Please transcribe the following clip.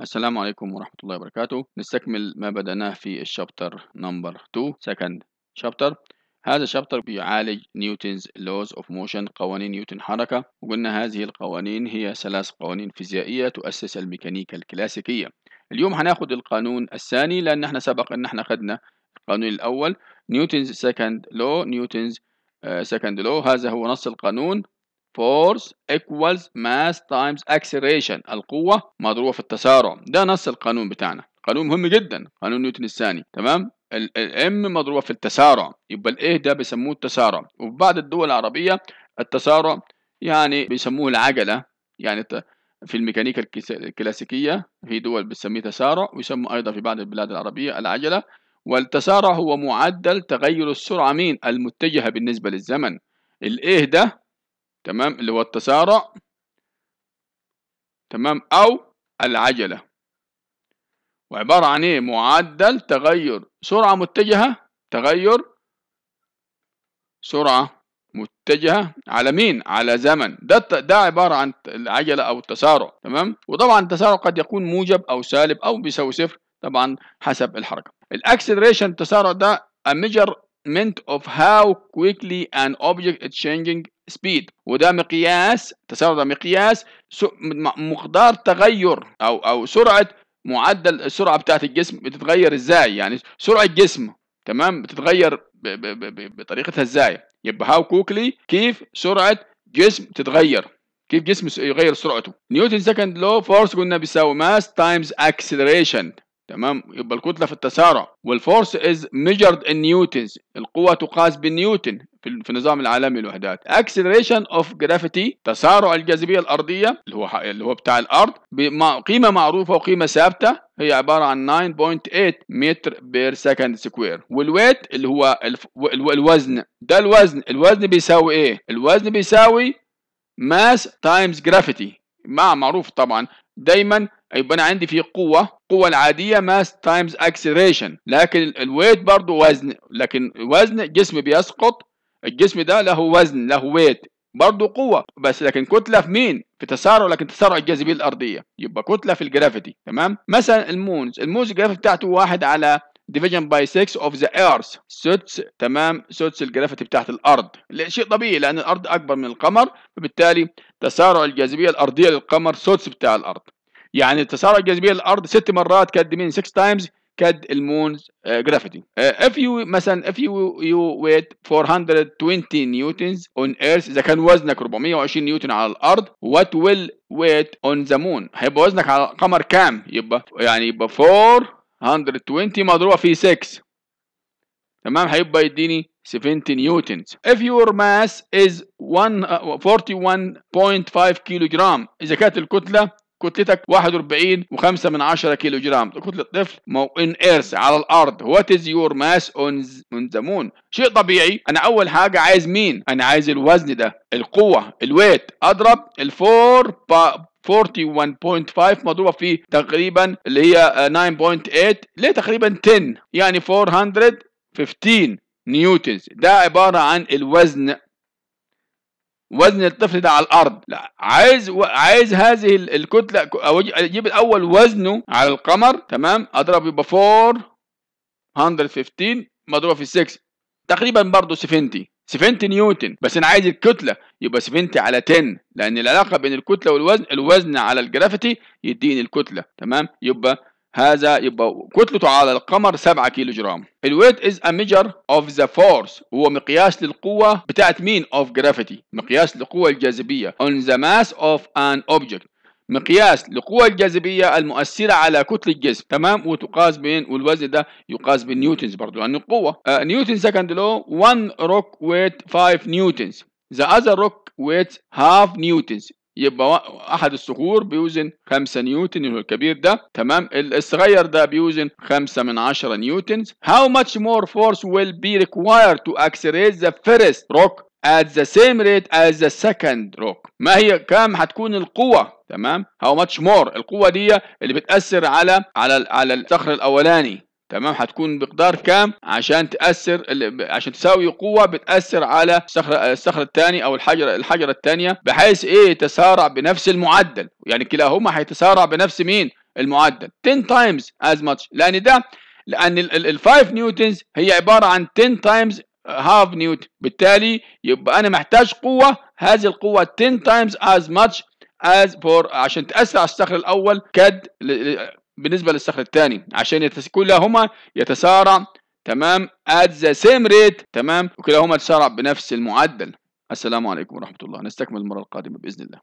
السلام عليكم ورحمة الله وبركاته نستكمل ما بدأناه في الشابتر نمبر 2 second شابتر هذا الشابتر بيعالج نيوتنز لوز اوف موشن قوانين نيوتن حركة وقلنا هذه القوانين هي ثلاث قوانين فيزيائية تؤسس الميكانيكا الكلاسيكية اليوم هناخد القانون الثاني لأن احنا سبق ان احنا خدنا القانون الأول نيوتنز second law نيوتنز آه، second law هذا هو نص القانون force equals mass times acceleration القوة مضروبة في التسارع ده نص القانون بتاعنا قانون مهم جدا قانون نيوتن الثاني تمام الام مضروبة في التسارع يبقى الايه ده بيسموه التسارع وفي بعض الدول العربية التسارع يعني بيسموه العجلة يعني في الميكانيكا الكلاسيكية في دول بتسميه تسارع ويسموا أيضا في بعض البلاد العربية العجلة والتسارع هو معدل تغير السرعة مين المتجهة بالنسبة للزمن الإيه ده تمام اللي هو التسارع تمام أو العجلة وعبارة عن إيه معدل تغير سرعة متجهة تغير سرعة متجهة على مين؟ على زمن ده ده عبارة عن العجلة أو التسارع تمام؟ وطبعا التسارع قد يكون موجب أو سالب أو بيساوي صفر طبعا حسب الحركة الأكسلريشن التسارع ده a measure measurement of how quickly an object is changing speed وده مقياس التسارع ده مقياس مقدار تغير او او سرعه معدل السرعه بتاعه الجسم بتتغير ازاي يعني سرعه الجسم تمام بتتغير بطريقتها ازاي يبقى هاو كوكلي كيف سرعه جسم تتغير كيف جسم يغير سرعته نيوتن سكند لو فورس قلنا بيساوي ماس تايمز اكسلريشن تمام يبقى الكتله في التسارع والفورس از ميجرد ان نيوتنز القوه تقاس بالنيوتن في النظام العالمي للوحدات اكسلريشن اوف جرافيتي تسارع الجاذبيه الارضيه اللي هو اللي هو بتاع الارض قيمه معروفه وقيمه ثابته هي عبارة عن 9.8 متر بير سكند سكوير والويت اللي هو الوزن ده الوزن الوزن بيساوي ايه؟ الوزن بيساوي ماس تايمز جرافيتي مع معروف طبعا دايما يبقى انا عندي في قوه القوه العاديه ماس تايمز اكسلريشن لكن الويت برضه وزن لكن وزن جسم بيسقط الجسم ده له وزن له ويت برضه قوه بس لكن كتله في مين في تسارع لكن تسارع الجاذبيه الارضيه يبقى كتله في الجرافيتي تمام مثلا المونز المونز الجرافيتي بتاعته واحد على ديفيجن باي 6 اوف ذا ايرث سدس تمام سدس الجرافيتي بتاعت الارض شيء طبيعي لان الارض اكبر من القمر فبالتالي تسارع الجاذبيه الارضيه للقمر سدس بتاع الارض يعني تسارع الجاذبيه للارض ست مرات كاد مين 6 تايمز كاد المون جرافيتي اف يو مثلا اف يو يو ويت 420 نيوتنز اون ايرث اذا كان وزنك 420 نيوتن على الارض وات ويل ويت اون ذا مون هيبقى وزنك على القمر كام يبقى يعني يبقى 420 مضروبه في 6 تمام هيبقى يديني 70 نيوتنز if your mass is 41.5 كيلو جرام اذا كانت الكتله كتلتك 41 و5 من 10 كيلو جرام كتلة طفل ان ايرث على الارض وات از يور ماس اون ذا مون شيء طبيعي انا اول حاجه عايز مين انا عايز الوزن ده القوه الويت اضرب الفور 41.5 مضروبة في تقريبا اللي هي 9.8 آه، ليه تقريبا 10 يعني 415 نيوتنز ده عبارة عن الوزن وزن الطفل ده على الارض لا عايز و... عايز هذه الكتله او اجيب الاول وزنه على القمر تمام اضرب يبقى 415 مضروبه في 6 تقريبا برضه 70 70 نيوتن بس انا عايز الكتله يبقى 70 على 10 لان العلاقه بين الكتله والوزن الوزن على الجرافيتي يديني الكتله تمام يبقى هذا يبقى كتلته على القمر 7 كيلو جرام الويت از ا ميجر اوف ذا فورس هو مقياس للقوه بتاعت مين اوف جرافيتي مقياس لقوه الجاذبيه اون ذا ماس اوف ان اوبجكت مقياس لقوة الجاذبية المؤثرة على كتلة الجسم تمام وتقاس بين والوزن ده يقاس بالنيوتنز برضه لأن يعني القوة نيوتن سكند لو 1 روك ويت 5 نيوتنز The other rock weighs half newtons يبقى احد الصخور بيوزن 5 نيوتن اللي هو الكبير ده تمام الصغير ده بيوزن 5 من 10 نيوتن هاو ماتش مور فورس ويل بي ريكواير تو اكسريت ذا فيرست روك at the same rate as the second rock ما هي كام هتكون القوة تمام هاو ماتش مور القوة دي اللي بتأثر على على على الصخر الأولاني تمام هتكون بمقدار كام عشان تاثر عشان تساوي قوه بتاثر على الصخره الصخره الثاني او الحجر الحجره الثانيه بحيث ايه تسارع بنفس المعدل يعني كلاهما هيتسارع بنفس مين المعدل 10 تايمز از ماتش لان ده لان ال 5 نيوتنز هي عباره عن 10 تايمز هاف نيوتن بالتالي يبقى انا محتاج قوه هذه القوه 10 تايمز از ماتش از فور عشان تاثر على الصخر الاول كد بالنسبة للصخر الثاني عشان يتس... كلهما يتسارع تمام at the same rate تمام وكلاهما يتسارع بنفس المعدل السلام عليكم ورحمة الله نستكمل المرة القادمة بإذن الله